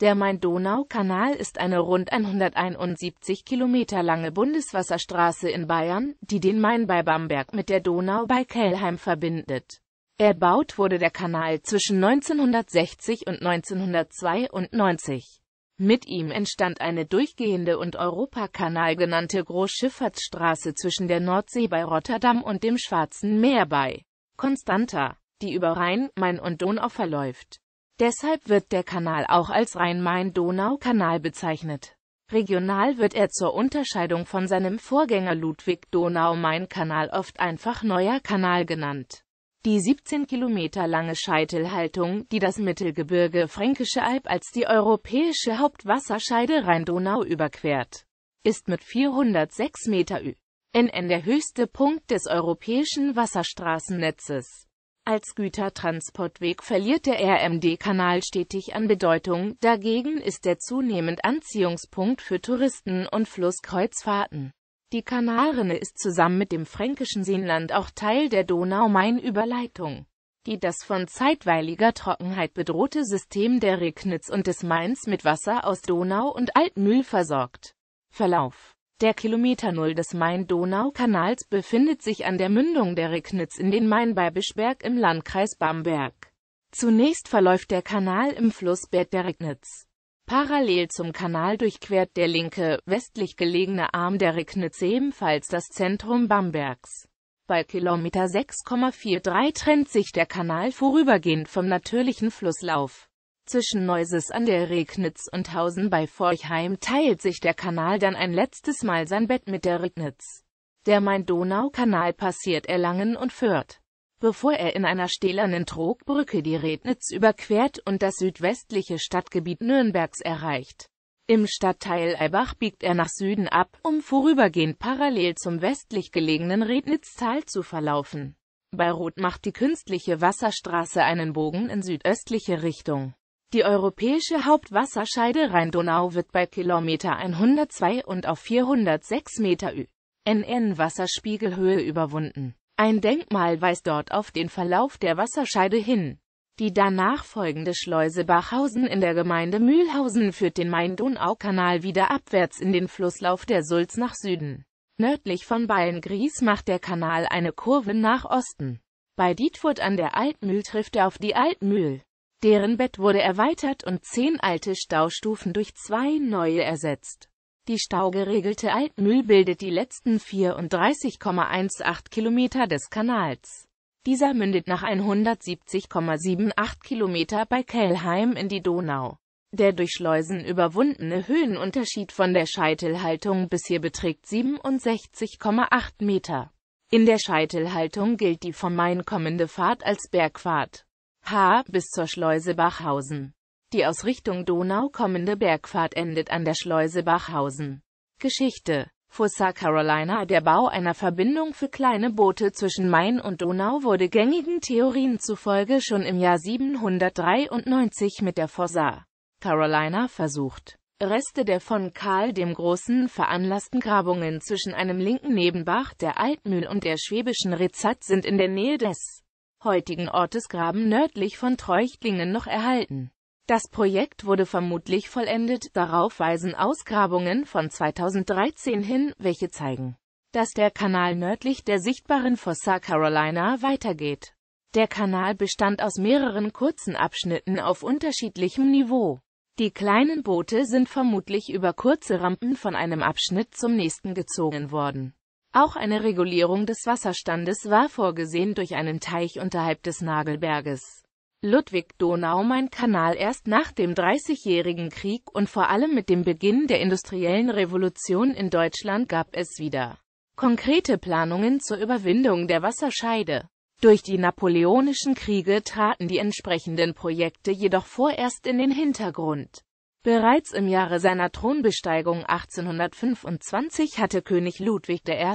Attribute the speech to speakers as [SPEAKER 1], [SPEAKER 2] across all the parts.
[SPEAKER 1] Der Main-Donau-Kanal ist eine rund 171 Kilometer lange Bundeswasserstraße in Bayern, die den Main bei Bamberg mit der Donau bei Kelheim verbindet. Erbaut wurde der Kanal zwischen 1960 und 1992. Mit ihm entstand eine durchgehende und Europakanal genannte Großschifffahrtsstraße zwischen der Nordsee bei Rotterdam und dem Schwarzen Meer bei Constanta, die über Rhein, Main und Donau verläuft. Deshalb wird der Kanal auch als Rhein-Main-Donau-Kanal bezeichnet. Regional wird er zur Unterscheidung von seinem Vorgänger Ludwig-Donau-Main-Kanal oft einfach Neuer Kanal genannt. Die 17 Kilometer lange Scheitelhaltung, die das Mittelgebirge Fränkische Alb als die europäische Hauptwasserscheide Rhein-Donau überquert, ist mit 406 Meter Ü. NN der höchste Punkt des europäischen Wasserstraßennetzes. Als Gütertransportweg verliert der RMD-Kanal stetig an Bedeutung, dagegen ist er zunehmend Anziehungspunkt für Touristen und Flusskreuzfahrten. Die Kanalrinne ist zusammen mit dem fränkischen Seenland auch Teil der Donau-Main-Überleitung, die das von zeitweiliger Trockenheit bedrohte System der Regnitz und des Mains mit Wasser aus Donau und Altmühl versorgt. Verlauf der Kilometer Null des Main-Donau-Kanals befindet sich an der Mündung der Regnitz in den Main bei Bischberg im Landkreis Bamberg. Zunächst verläuft der Kanal im Flussbett der Regnitz. Parallel zum Kanal durchquert der linke, westlich gelegene Arm der Regnitz ebenfalls das Zentrum Bambergs. Bei Kilometer 6,43 trennt sich der Kanal vorübergehend vom natürlichen Flusslauf. Zwischen Neuses an der Regnitz und Hausen bei Forchheim teilt sich der Kanal dann ein letztes Mal sein Bett mit der Regnitz. Der Main-Donau-Kanal passiert Erlangen und Fürth, bevor er in einer stählernen Trogbrücke die Rednitz überquert und das südwestliche Stadtgebiet Nürnbergs erreicht. Im Stadtteil Eibach biegt er nach Süden ab, um vorübergehend parallel zum westlich gelegenen Rednitztal zu verlaufen. Bei Roth macht die künstliche Wasserstraße einen Bogen in südöstliche Richtung. Die europäische Hauptwasserscheide Rhein-Donau wird bei Kilometer 102 und auf 406 Meter NN Wasserspiegelhöhe überwunden. Ein Denkmal weist dort auf den Verlauf der Wasserscheide hin. Die danach folgende Schleuse Bachhausen in der Gemeinde Mühlhausen führt den Main-Donau-Kanal wieder abwärts in den Flusslauf der Sulz nach Süden. Nördlich von Beilngries macht der Kanal eine Kurve nach Osten. Bei Dietfurt an der Altmühl trifft er auf die Altmühl. Deren Bett wurde erweitert und zehn alte Staustufen durch zwei neue ersetzt. Die staugeregelte Altmühl bildet die letzten 34,18 Kilometer des Kanals. Dieser mündet nach 170,78 Kilometer bei Kelheim in die Donau. Der durch Schleusen überwundene Höhenunterschied von der Scheitelhaltung bis hier beträgt 67,8 Meter. In der Scheitelhaltung gilt die vom Main kommende Fahrt als Bergfahrt. H. bis zur Schleuse Bachhausen. Die aus Richtung Donau kommende Bergfahrt endet an der Schleuse Bachhausen. Geschichte Fossa Carolina der Bau einer Verbindung für kleine Boote zwischen Main und Donau wurde gängigen Theorien zufolge schon im Jahr 793 mit der Fossa Carolina versucht. Reste der von Karl dem Großen veranlassten Grabungen zwischen einem linken Nebenbach der Altmühl und der schwäbischen Rezat sind in der Nähe des heutigen Ortesgraben nördlich von Treuchtlingen noch erhalten. Das Projekt wurde vermutlich vollendet, darauf weisen Ausgrabungen von 2013 hin, welche zeigen, dass der Kanal nördlich der sichtbaren Fossa Carolina weitergeht. Der Kanal bestand aus mehreren kurzen Abschnitten auf unterschiedlichem Niveau. Die kleinen Boote sind vermutlich über kurze Rampen von einem Abschnitt zum nächsten gezogen worden auch eine Regulierung des Wasserstandes war vorgesehen durch einen Teich unterhalb des Nagelberges. Ludwig Donau mein Kanal erst nach dem Dreißigjährigen Krieg und vor allem mit dem Beginn der industriellen Revolution in Deutschland gab es wieder konkrete Planungen zur Überwindung der Wasserscheide. Durch die napoleonischen Kriege traten die entsprechenden Projekte jedoch vorerst in den Hintergrund. Bereits im Jahre seiner Thronbesteigung 1825 hatte König Ludwig I.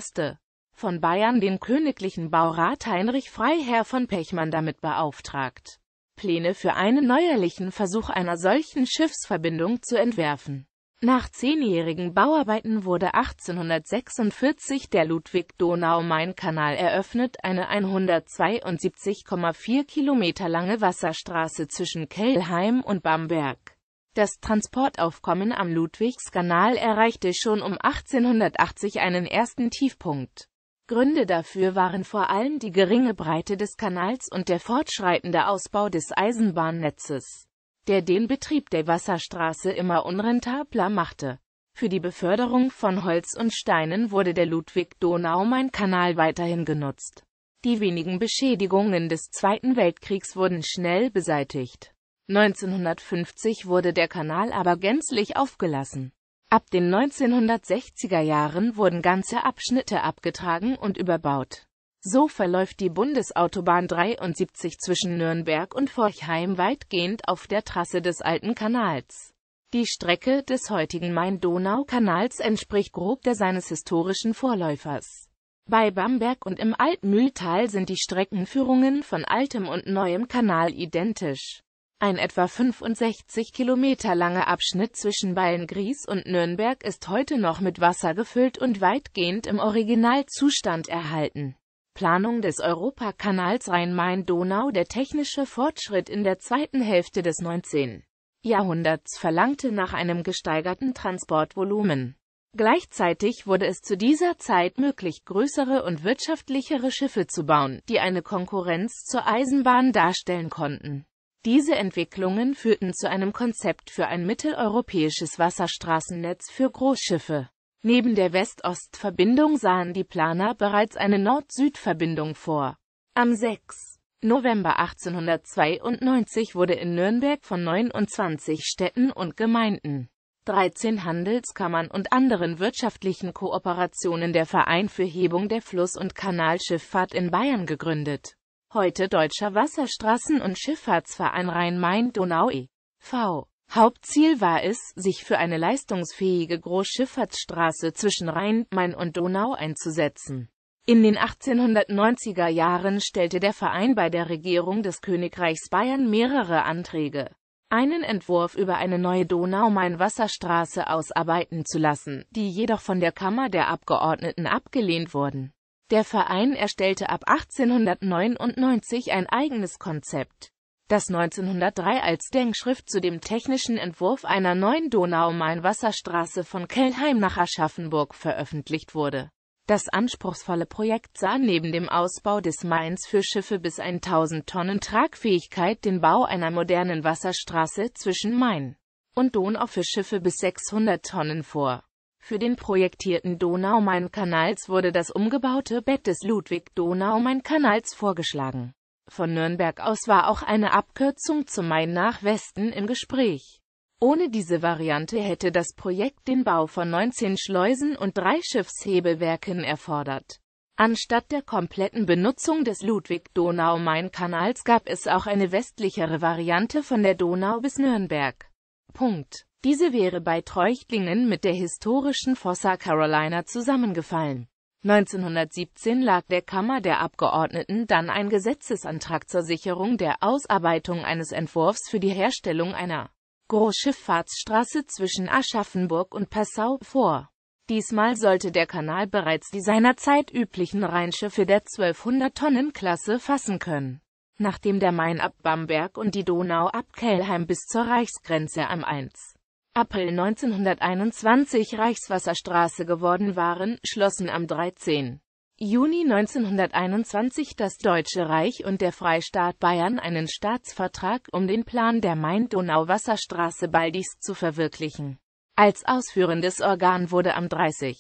[SPEAKER 1] von Bayern den königlichen Baurat Heinrich Freiherr von Pechmann damit beauftragt, Pläne für einen neuerlichen Versuch einer solchen Schiffsverbindung zu entwerfen. Nach zehnjährigen Bauarbeiten wurde 1846 der Ludwig-Donau-Main-Kanal eröffnet, eine 172,4 Kilometer lange Wasserstraße zwischen Kelheim und Bamberg. Das Transportaufkommen am Ludwigskanal erreichte schon um 1880 einen ersten Tiefpunkt. Gründe dafür waren vor allem die geringe Breite des Kanals und der fortschreitende Ausbau des Eisenbahnnetzes, der den Betrieb der Wasserstraße immer unrentabler machte. Für die Beförderung von Holz und Steinen wurde der Ludwig-Donau-Main-Kanal weiterhin genutzt. Die wenigen Beschädigungen des Zweiten Weltkriegs wurden schnell beseitigt. 1950 wurde der Kanal aber gänzlich aufgelassen. Ab den 1960er Jahren wurden ganze Abschnitte abgetragen und überbaut. So verläuft die Bundesautobahn 73 zwischen Nürnberg und Forchheim weitgehend auf der Trasse des alten Kanals. Die Strecke des heutigen Main-Donau-Kanals entspricht grob der seines historischen Vorläufers. Bei Bamberg und im Altmühltal sind die Streckenführungen von altem und neuem Kanal identisch. Ein etwa 65 Kilometer langer Abschnitt zwischen Bayern-Gries und Nürnberg ist heute noch mit Wasser gefüllt und weitgehend im Originalzustand erhalten. Planung des Europakanals Rhein-Main-Donau Der technische Fortschritt in der zweiten Hälfte des 19. Jahrhunderts verlangte nach einem gesteigerten Transportvolumen. Gleichzeitig wurde es zu dieser Zeit möglich, größere und wirtschaftlichere Schiffe zu bauen, die eine Konkurrenz zur Eisenbahn darstellen konnten. Diese Entwicklungen führten zu einem Konzept für ein mitteleuropäisches Wasserstraßennetz für Großschiffe. Neben der West-Ost-Verbindung sahen die Planer bereits eine Nord-Süd-Verbindung vor. Am 6. November 1892 wurde in Nürnberg von 29 Städten und Gemeinden, 13 Handelskammern und anderen wirtschaftlichen Kooperationen der Verein für Hebung der Fluss- und Kanalschifffahrt in Bayern gegründet heute Deutscher Wasserstraßen- und Schifffahrtsverein Rhein-Main-Donau e.V. Hauptziel war es, sich für eine leistungsfähige Großschifffahrtsstraße zwischen Rhein, Main und Donau einzusetzen. In den 1890er Jahren stellte der Verein bei der Regierung des Königreichs Bayern mehrere Anträge, einen Entwurf über eine neue Donau-Main-Wasserstraße ausarbeiten zu lassen, die jedoch von der Kammer der Abgeordneten abgelehnt wurden. Der Verein erstellte ab 1899 ein eigenes Konzept, das 1903 als Denkschrift zu dem technischen Entwurf einer neuen donau main wasserstraße von Kelheim nach Aschaffenburg veröffentlicht wurde. Das anspruchsvolle Projekt sah neben dem Ausbau des Mains für Schiffe bis 1000 Tonnen Tragfähigkeit den Bau einer modernen Wasserstraße zwischen Main und Donau für Schiffe bis 600 Tonnen vor für den projektierten Donau-Main-Kanals wurde das umgebaute Bett des Ludwig-Donau-Main-Kanals vorgeschlagen. Von Nürnberg aus war auch eine Abkürzung zum Main nach Westen im Gespräch. Ohne diese Variante hätte das Projekt den Bau von 19 Schleusen und drei Schiffshebewerken erfordert. Anstatt der kompletten Benutzung des Ludwig-Donau-Main-Kanals gab es auch eine westlichere Variante von der Donau bis Nürnberg. Punkt. Diese wäre bei Treuchtlingen mit der historischen Fossa Carolina zusammengefallen. 1917 lag der Kammer der Abgeordneten dann ein Gesetzesantrag zur Sicherung der Ausarbeitung eines Entwurfs für die Herstellung einer Großschifffahrtsstraße zwischen Aschaffenburg und Passau vor. Diesmal sollte der Kanal bereits die seinerzeit üblichen Rheinschiffe der 1200-Tonnen-Klasse fassen können. Nachdem der Main ab Bamberg und die Donau ab Kelheim bis zur Reichsgrenze am 1. April 1921 Reichswasserstraße geworden waren, schlossen am 13. Juni 1921 das Deutsche Reich und der Freistaat Bayern einen Staatsvertrag, um den Plan der Main-Donau-Wasserstraße Baldis zu verwirklichen. Als ausführendes Organ wurde am 30.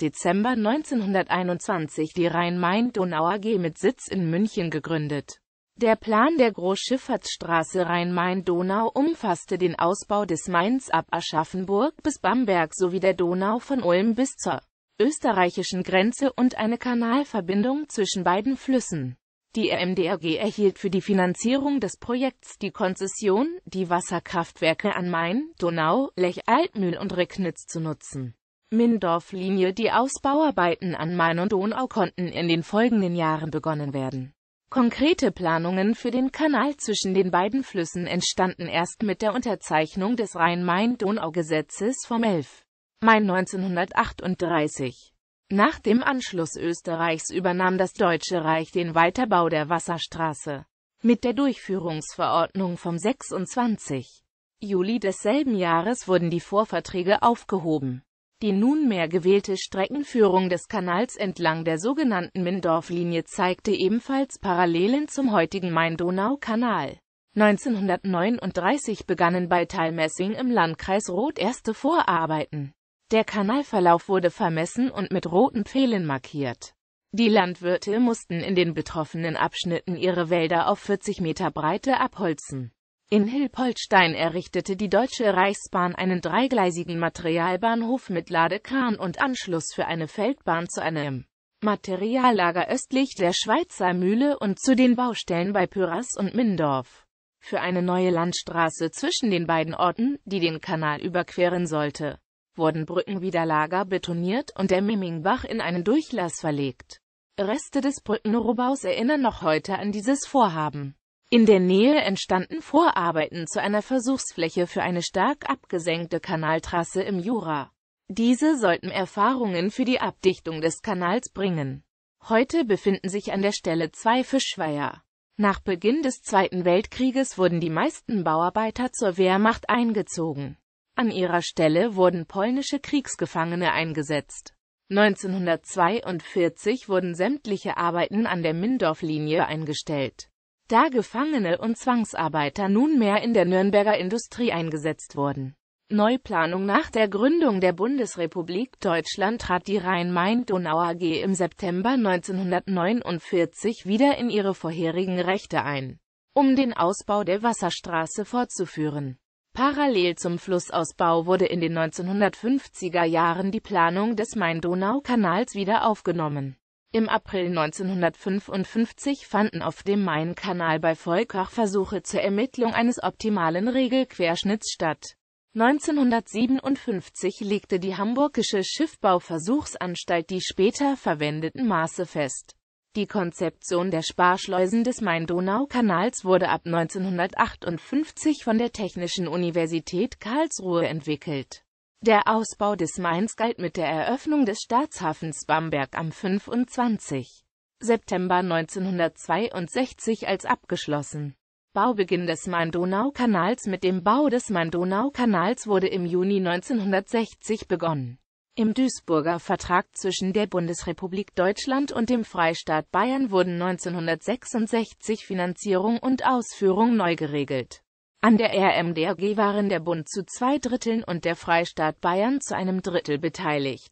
[SPEAKER 1] Dezember 1921 die Rhein-Main-Donau AG mit Sitz in München gegründet der Plan der Großschifffahrtsstraße Rhein-Main-Donau umfasste den Ausbau des Mainz ab Aschaffenburg bis Bamberg sowie der Donau von Ulm bis zur österreichischen Grenze und eine Kanalverbindung zwischen beiden Flüssen. Die MDRG erhielt für die Finanzierung des Projekts die Konzession, die Wasserkraftwerke an Main, Donau, Lech, Altmühl und Recknitz zu nutzen. Mindorf-Linie Die Ausbauarbeiten an Main und Donau konnten in den folgenden Jahren begonnen werden. Konkrete Planungen für den Kanal zwischen den beiden Flüssen entstanden erst mit der Unterzeichnung des Rhein-Main-Donau-Gesetzes vom 11. Mai 1938. Nach dem Anschluss Österreichs übernahm das Deutsche Reich den Weiterbau der Wasserstraße. Mit der Durchführungsverordnung vom 26. Juli desselben Jahres wurden die Vorverträge aufgehoben. Die nunmehr gewählte Streckenführung des Kanals entlang der sogenannten Mindorflinie zeigte ebenfalls Parallelen zum heutigen Main-Donau-Kanal. 1939 begannen bei Talmessing im Landkreis Roth erste Vorarbeiten. Der Kanalverlauf wurde vermessen und mit roten Pfählen markiert. Die Landwirte mussten in den betroffenen Abschnitten ihre Wälder auf 40 Meter Breite abholzen. In Hilpoltstein errichtete die Deutsche Reichsbahn einen dreigleisigen Materialbahnhof mit Ladekran und Anschluss für eine Feldbahn zu einem Materiallager östlich der Schweizer Mühle und zu den Baustellen bei Pyrrhus und Mindorf. Für eine neue Landstraße zwischen den beiden Orten, die den Kanal überqueren sollte, wurden Brücken wieder Lager betoniert und der Mimmingbach in einen Durchlass verlegt. Reste des Brückenrohbaus erinnern noch heute an dieses Vorhaben. In der Nähe entstanden Vorarbeiten zu einer Versuchsfläche für eine stark abgesenkte Kanaltrasse im Jura. Diese sollten Erfahrungen für die Abdichtung des Kanals bringen. Heute befinden sich an der Stelle zwei Fischweiher. Nach Beginn des Zweiten Weltkrieges wurden die meisten Bauarbeiter zur Wehrmacht eingezogen. An ihrer Stelle wurden polnische Kriegsgefangene eingesetzt. 1942 wurden sämtliche Arbeiten an der Mindorf-Linie eingestellt da Gefangene und Zwangsarbeiter nunmehr in der Nürnberger Industrie eingesetzt wurden. Neuplanung Nach der Gründung der Bundesrepublik Deutschland trat die Rhein-Main-Donau AG im September 1949 wieder in ihre vorherigen Rechte ein, um den Ausbau der Wasserstraße fortzuführen. Parallel zum Flussausbau wurde in den 1950er Jahren die Planung des Main-Donau-Kanals wieder aufgenommen im April 1955 fanden auf dem Main-Kanal bei Volkach Versuche zur Ermittlung eines optimalen Regelquerschnitts statt. 1957 legte die Hamburgische Schiffbauversuchsanstalt die später verwendeten Maße fest. Die Konzeption der Sparschleusen des Main-Donau-Kanals wurde ab 1958 von der Technischen Universität Karlsruhe entwickelt der Ausbau des Mainz galt mit der Eröffnung des Staatshafens Bamberg am 25. September 1962 als abgeschlossen. Baubeginn des Main-Donau-Kanals Mit dem Bau des Main-Donau-Kanals wurde im Juni 1960 begonnen. Im Duisburger Vertrag zwischen der Bundesrepublik Deutschland und dem Freistaat Bayern wurden 1966 Finanzierung und Ausführung neu geregelt an der RMDRG waren der Bund zu zwei Dritteln und der Freistaat Bayern zu einem Drittel beteiligt.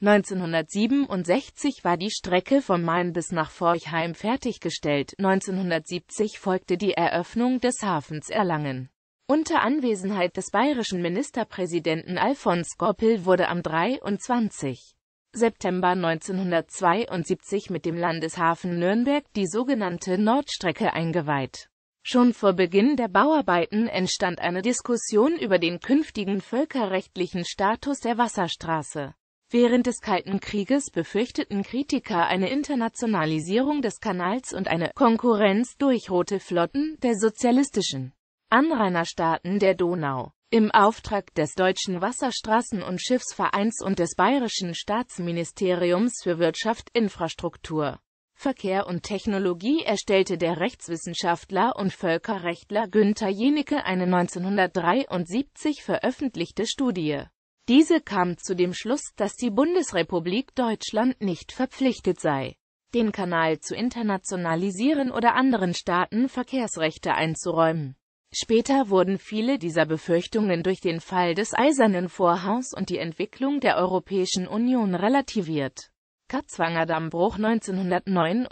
[SPEAKER 1] 1967 war die Strecke von Main bis nach Forchheim fertiggestellt, 1970 folgte die Eröffnung des Hafens Erlangen. Unter Anwesenheit des bayerischen Ministerpräsidenten Alfons Goppel wurde am 23. September 1972 mit dem Landeshafen Nürnberg die sogenannte Nordstrecke eingeweiht Schon vor Beginn der Bauarbeiten entstand eine Diskussion über den künftigen völkerrechtlichen Status der Wasserstraße. Während des Kalten Krieges befürchteten Kritiker eine Internationalisierung des Kanals und eine Konkurrenz durch rote Flotten der sozialistischen Anrainerstaaten der Donau. Im Auftrag des Deutschen Wasserstraßen- und Schiffsvereins und des Bayerischen Staatsministeriums für Wirtschaft, Infrastruktur Verkehr und Technologie erstellte der Rechtswissenschaftler und Völkerrechtler Günther Jenecke eine 1973 veröffentlichte Studie. Diese kam zu dem Schluss, dass die Bundesrepublik Deutschland nicht verpflichtet sei, den Kanal zu internationalisieren oder anderen Staaten Verkehrsrechte einzuräumen. Später wurden viele dieser Befürchtungen durch den Fall des Eisernen Vorhangs und die Entwicklung der Europäischen Union relativiert. Katzwanger Dammbruch 1979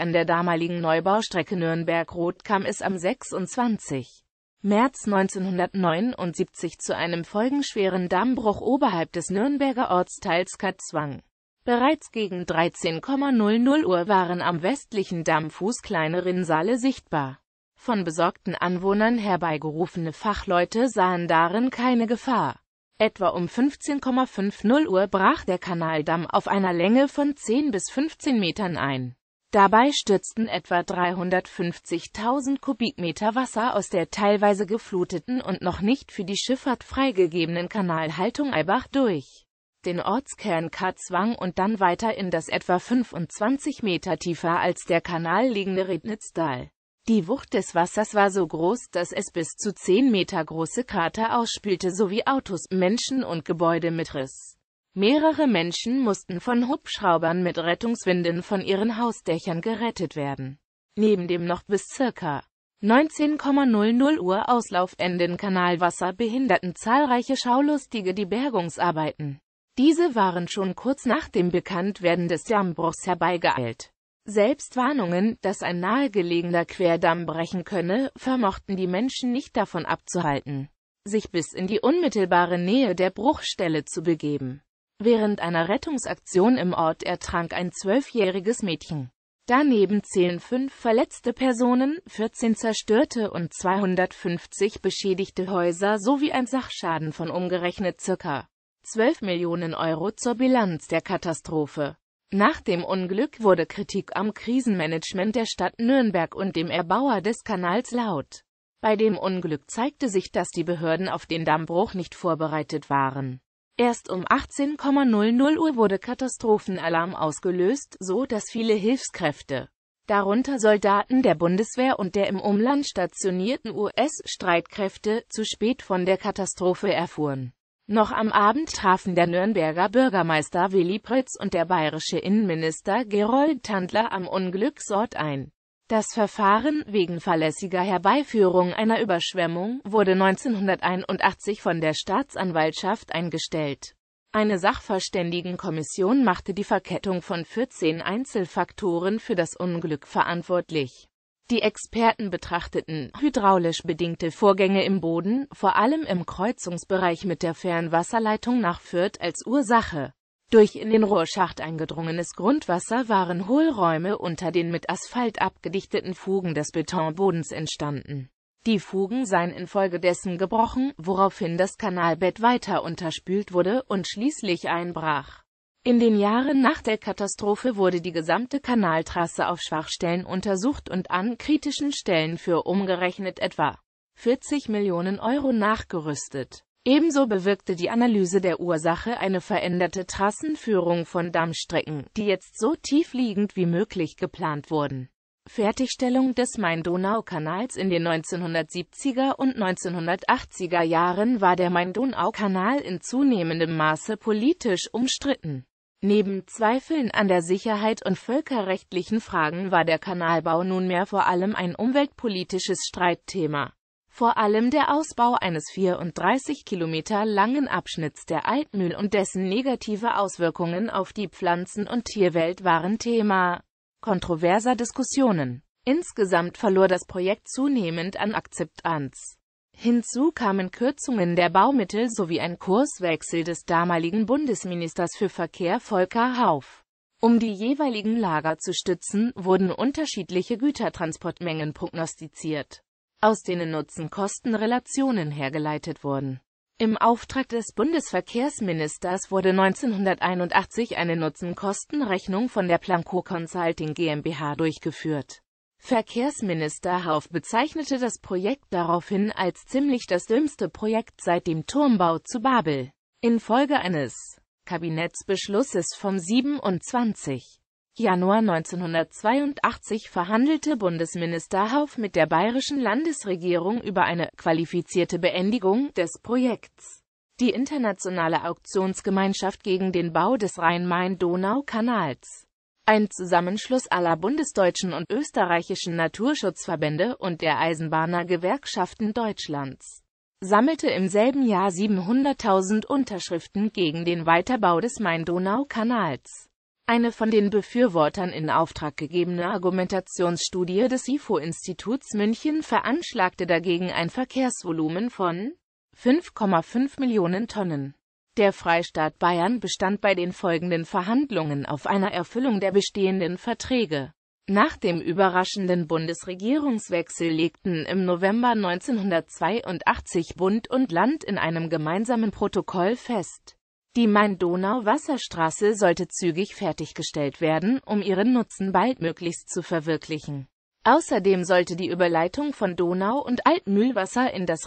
[SPEAKER 1] an der damaligen Neubaustrecke nürnberg rot kam es am 26. März 1979 zu einem folgenschweren Dammbruch oberhalb des Nürnberger Ortsteils Katzwang. Bereits gegen 13,00 Uhr waren am westlichen Dammfuß kleine Rinnsale sichtbar. Von besorgten Anwohnern herbeigerufene Fachleute sahen darin keine Gefahr. Etwa um 15,50 Uhr brach der Kanaldamm auf einer Länge von 10 bis 15 Metern ein. Dabei stürzten etwa 350.000 Kubikmeter Wasser aus der teilweise gefluteten und noch nicht für die Schifffahrt freigegebenen Kanalhaltung Eibach durch, den Ortskern Katzwang und dann weiter in das etwa 25 Meter tiefer als der Kanal liegende Rednitztal. Die Wucht des Wassers war so groß, dass es bis zu 10 Meter große Krater ausspülte sowie Autos, Menschen und Gebäude mitriss. Mehrere Menschen mussten von Hubschraubern mit Rettungswinden von ihren Hausdächern gerettet werden. Neben dem noch bis circa 19,00 Uhr auslaufenden Kanalwasser behinderten zahlreiche Schaulustige die Bergungsarbeiten. Diese waren schon kurz nach dem Bekanntwerden des Dammbruchs herbeigeeilt. Selbst Warnungen, dass ein nahegelegener Querdamm brechen könne, vermochten die Menschen nicht davon abzuhalten, sich bis in die unmittelbare Nähe der Bruchstelle zu begeben. Während einer Rettungsaktion im Ort ertrank ein zwölfjähriges Mädchen. Daneben zählen fünf verletzte Personen, 14 zerstörte und 250 beschädigte Häuser sowie ein Sachschaden von umgerechnet ca. 12 Millionen Euro zur Bilanz der Katastrophe. Nach dem Unglück wurde Kritik am Krisenmanagement der Stadt Nürnberg und dem Erbauer des Kanals laut. Bei dem Unglück zeigte sich, dass die Behörden auf den Dammbruch nicht vorbereitet waren. Erst um 18,00 Uhr wurde Katastrophenalarm ausgelöst, so dass viele Hilfskräfte, darunter Soldaten der Bundeswehr und der im Umland stationierten US-Streitkräfte, zu spät von der Katastrophe erfuhren. Noch am Abend trafen der Nürnberger Bürgermeister Willi Pritz und der bayerische Innenminister Gerold Tandler am Unglücksort ein. Das Verfahren wegen verlässiger Herbeiführung einer Überschwemmung wurde 1981 von der Staatsanwaltschaft eingestellt. Eine Sachverständigenkommission machte die Verkettung von 14 Einzelfaktoren für das Unglück verantwortlich. Die Experten betrachteten hydraulisch bedingte Vorgänge im Boden, vor allem im Kreuzungsbereich mit der Fernwasserleitung nach Fürth als Ursache. Durch in den Rohrschacht eingedrungenes Grundwasser waren Hohlräume unter den mit Asphalt abgedichteten Fugen des Betonbodens entstanden. Die Fugen seien infolgedessen gebrochen, woraufhin das Kanalbett weiter unterspült wurde und schließlich einbrach in den Jahren nach der Katastrophe wurde die gesamte Kanaltrasse auf Schwachstellen untersucht und an kritischen Stellen für umgerechnet etwa 40 Millionen Euro nachgerüstet. Ebenso bewirkte die Analyse der Ursache eine veränderte Trassenführung von Dammstrecken, die jetzt so tiefliegend wie möglich geplant wurden. Fertigstellung des Main-Donau-Kanals in den 1970er und 1980er Jahren war der Main-Donau-Kanal in zunehmendem Maße politisch umstritten. Neben Zweifeln an der Sicherheit und völkerrechtlichen Fragen war der Kanalbau nunmehr vor allem ein umweltpolitisches Streitthema. Vor allem der Ausbau eines 34 Kilometer langen Abschnitts der Altmühl und dessen negative Auswirkungen auf die Pflanzen- und Tierwelt waren Thema kontroverser Diskussionen. Insgesamt verlor das Projekt zunehmend an Akzeptanz. Hinzu kamen Kürzungen der Baumittel sowie ein Kurswechsel des damaligen Bundesministers für Verkehr Volker Hauf. Um die jeweiligen Lager zu stützen, wurden unterschiedliche Gütertransportmengen prognostiziert, aus denen Nutzen-Kosten-Relationen hergeleitet wurden. Im Auftrag des Bundesverkehrsministers wurde 1981 eine Nutzen-Kosten-Rechnung von der Planco Consulting GmbH durchgeführt Verkehrsminister Hauf bezeichnete das Projekt daraufhin als ziemlich das dümmste Projekt seit dem Turmbau zu Babel. Infolge eines Kabinettsbeschlusses vom 27. Januar 1982 verhandelte Bundesminister Hauf mit der bayerischen Landesregierung über eine qualifizierte Beendigung des Projekts. Die internationale Auktionsgemeinschaft gegen den Bau des Rhein-Main-Donau-Kanals ein Zusammenschluss aller bundesdeutschen und österreichischen Naturschutzverbände und der Eisenbahnergewerkschaften Deutschlands, sammelte im selben Jahr 700.000 Unterschriften gegen den Weiterbau des Main-Donau-Kanals. Eine von den Befürwortern in Auftrag gegebene Argumentationsstudie des IFO-Instituts München veranschlagte dagegen ein Verkehrsvolumen von 5,5 Millionen Tonnen. Der Freistaat Bayern bestand bei den folgenden Verhandlungen auf einer Erfüllung der bestehenden Verträge. Nach dem überraschenden Bundesregierungswechsel legten im November 1982 Bund und Land in einem gemeinsamen Protokoll fest, die Main-Donau-Wasserstraße sollte zügig fertiggestellt werden, um ihren Nutzen baldmöglichst zu verwirklichen. Außerdem sollte die Überleitung von Donau- und Altmühlwasser in das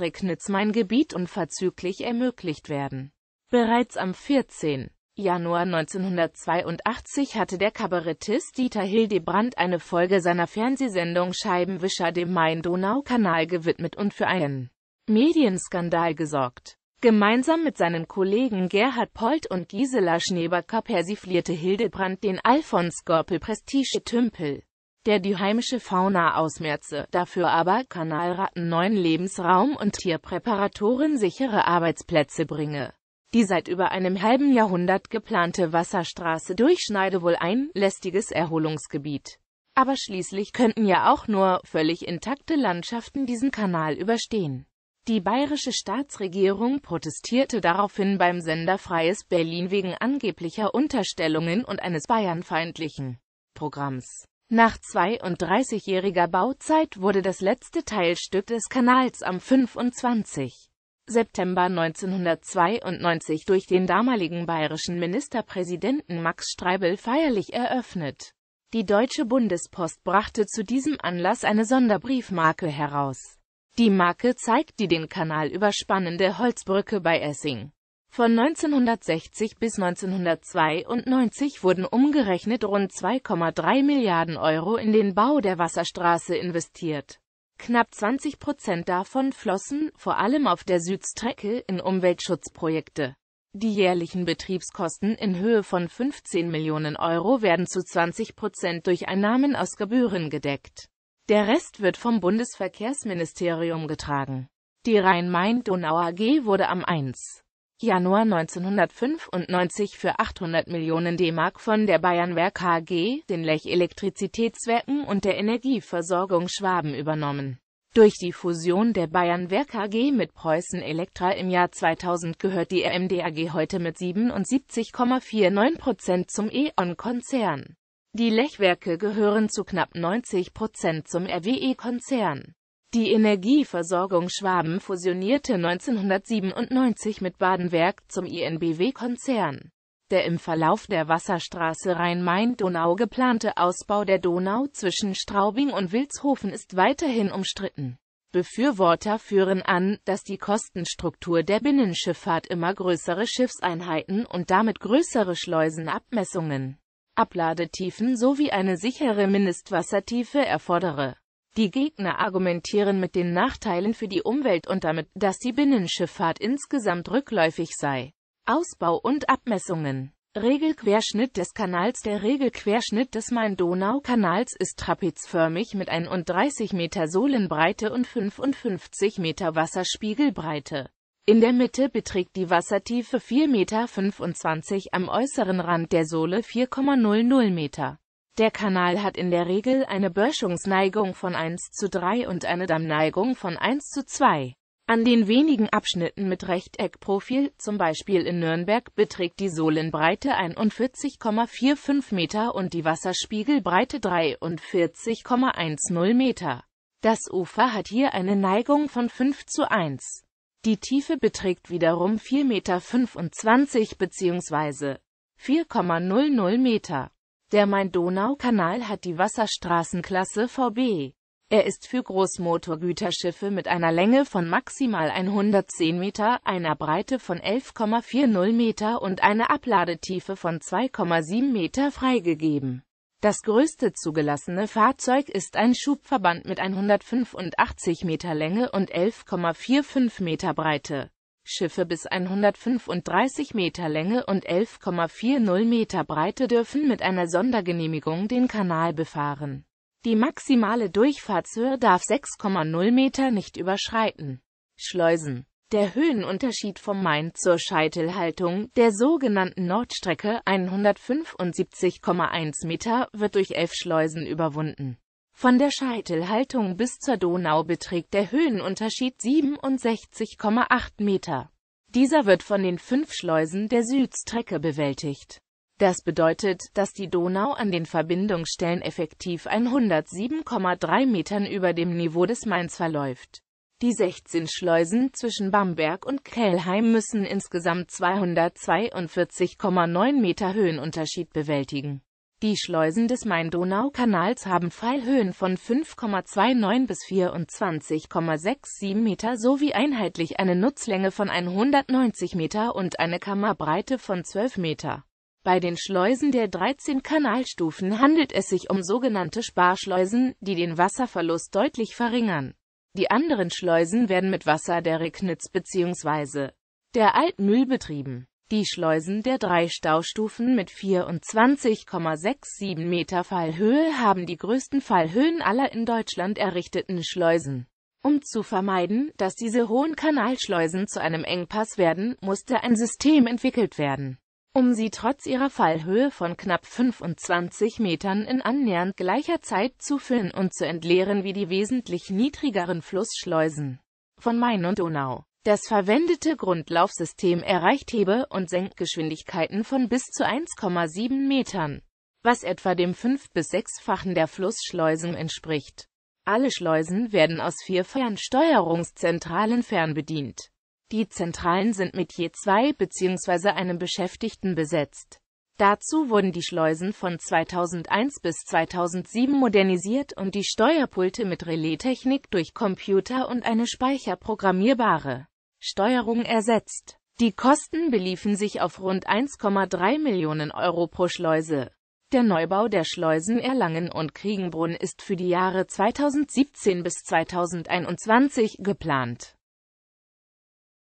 [SPEAKER 1] main gebiet unverzüglich ermöglicht werden. Bereits am 14. Januar 1982 hatte der Kabarettist Dieter Hildebrandt eine Folge seiner Fernsehsendung Scheibenwischer dem Main-Donau-Kanal gewidmet und für einen Medienskandal gesorgt. Gemeinsam mit seinen Kollegen Gerhard Polt und Gisela Schneebacker persiflierte Hildebrandt den Alfons Gorpel Prestige-Tümpel, der die heimische Fauna ausmerze, dafür aber Kanalratten neuen Lebensraum und Tierpräparatoren sichere Arbeitsplätze bringe. Die seit über einem halben Jahrhundert geplante Wasserstraße durchschneide wohl ein lästiges Erholungsgebiet. Aber schließlich könnten ja auch nur völlig intakte Landschaften diesen Kanal überstehen. Die bayerische Staatsregierung protestierte daraufhin beim Sender Freies Berlin wegen angeblicher Unterstellungen und eines bayernfeindlichen Programms. Nach 32-jähriger Bauzeit wurde das letzte Teilstück des Kanals am 25. September 1992 durch den damaligen bayerischen Ministerpräsidenten Max Streibel feierlich eröffnet. Die Deutsche Bundespost brachte zu diesem Anlass eine Sonderbriefmarke heraus. Die Marke zeigt die den Kanal überspannende Holzbrücke bei Essing. Von 1960 bis 1992 wurden umgerechnet rund 2,3 Milliarden Euro in den Bau der Wasserstraße investiert Knapp 20 Prozent davon flossen, vor allem auf der Südstrecke, in Umweltschutzprojekte. Die jährlichen Betriebskosten in Höhe von 15 Millionen Euro werden zu 20 Prozent durch Einnahmen aus Gebühren gedeckt. Der Rest wird vom Bundesverkehrsministerium getragen. Die Rhein-Main-Donau AG wurde am 1. Januar 1995 für 800 Millionen D-Mark von der Bayernwerk AG, den Lech Elektrizitätswerken und der Energieversorgung Schwaben übernommen. Durch die Fusion der Bayernwerk AG mit Preußen Elektra im Jahr 2000 gehört die RMD AG heute mit 77,49 Prozent zum E.ON-Konzern. Die Lechwerke gehören zu knapp 90 Prozent zum RWE-Konzern die Energieversorgung Schwaben fusionierte 1997 mit Badenwerk zum INBW-Konzern. Der im Verlauf der Wasserstraße Rhein-Main-Donau geplante Ausbau der Donau zwischen Straubing und Wilshofen ist weiterhin umstritten. Befürworter führen an, dass die Kostenstruktur der Binnenschifffahrt immer größere Schiffseinheiten und damit größere Schleusenabmessungen, Abladetiefen sowie eine sichere Mindestwassertiefe erfordere die Gegner argumentieren mit den Nachteilen für die Umwelt und damit, dass die Binnenschifffahrt insgesamt rückläufig sei. Ausbau und Abmessungen Regelquerschnitt des Kanals Der Regelquerschnitt des Main-Donau-Kanals ist trapezförmig mit 31 Meter Sohlenbreite und 55 Meter Wasserspiegelbreite. In der Mitte beträgt die Wassertiefe 4,25 Meter, am äußeren Rand der Sohle 4,00 Meter. Der Kanal hat in der Regel eine Böschungsneigung von 1 zu 3 und eine Dammneigung von 1 zu 2. An den wenigen Abschnitten mit Rechteckprofil, zum Beispiel in Nürnberg, beträgt die Sohlenbreite 41,45 Meter und die Wasserspiegelbreite 43,10 Meter. Das Ufer hat hier eine Neigung von 5 zu 1. Die Tiefe beträgt wiederum 4,25 Meter bzw. 4,00 Meter. Der Main-Donau-Kanal hat die Wasserstraßenklasse VB. Er ist für Großmotorgüterschiffe mit einer Länge von maximal 110 Meter, einer Breite von 11,40 Meter und einer Abladetiefe von 2,7 Meter freigegeben. Das größte zugelassene Fahrzeug ist ein Schubverband mit 185 Meter Länge und 11,45 Meter Breite. Schiffe bis 135 Meter Länge und 11,40 Meter Breite dürfen mit einer Sondergenehmigung den Kanal befahren. Die maximale Durchfahrtshöhe darf 6,0 Meter nicht überschreiten. Schleusen der Höhenunterschied vom Main zur Scheitelhaltung, der sogenannten Nordstrecke 175,1 Meter, wird durch elf Schleusen überwunden. Von der Scheitelhaltung bis zur Donau beträgt der Höhenunterschied 67,8 Meter. Dieser wird von den fünf Schleusen der Südstrecke bewältigt. Das bedeutet, dass die Donau an den Verbindungsstellen effektiv 107,3 Metern über dem Niveau des Mains verläuft. Die 16 Schleusen zwischen Bamberg und Kelheim müssen insgesamt 242,9 Meter Höhenunterschied bewältigen. Die Schleusen des Main-Donau-Kanals haben Pfeilhöhen von 5,29 bis 24,67 Meter sowie einheitlich eine Nutzlänge von 190 Meter und eine Kammerbreite von 12 Meter. Bei den Schleusen der 13 Kanalstufen handelt es sich um sogenannte Sparschleusen, die den Wasserverlust deutlich verringern. Die anderen Schleusen werden mit Wasser der Recknitz bzw. der Altmühl betrieben. Die Schleusen der drei Staustufen mit 24,67 Meter Fallhöhe haben die größten Fallhöhen aller in Deutschland errichteten Schleusen. Um zu vermeiden, dass diese hohen Kanalschleusen zu einem Engpass werden, musste ein System entwickelt werden, um sie trotz ihrer Fallhöhe von knapp 25 Metern in annähernd gleicher Zeit zu füllen und zu entleeren wie die wesentlich niedrigeren Flussschleusen von Main und Donau. Das verwendete Grundlaufsystem erreicht Hebe- und Senkgeschwindigkeiten von bis zu 1,7 Metern, was etwa dem fünf- bis sechsfachen der Flussschleusen entspricht. Alle Schleusen werden aus vier Fernsteuerungszentralen fernbedient. Die Zentralen sind mit je zwei bzw. einem Beschäftigten besetzt. Dazu wurden die Schleusen von 2001 bis 2007 modernisiert und die Steuerpulte mit Relaistechnik durch Computer und eine speicherprogrammierbare Steuerung ersetzt. Die Kosten beliefen sich auf rund 1,3 Millionen Euro pro Schleuse. Der Neubau der Schleusen Erlangen und Kriegenbrunn ist für die Jahre 2017 bis 2021 geplant.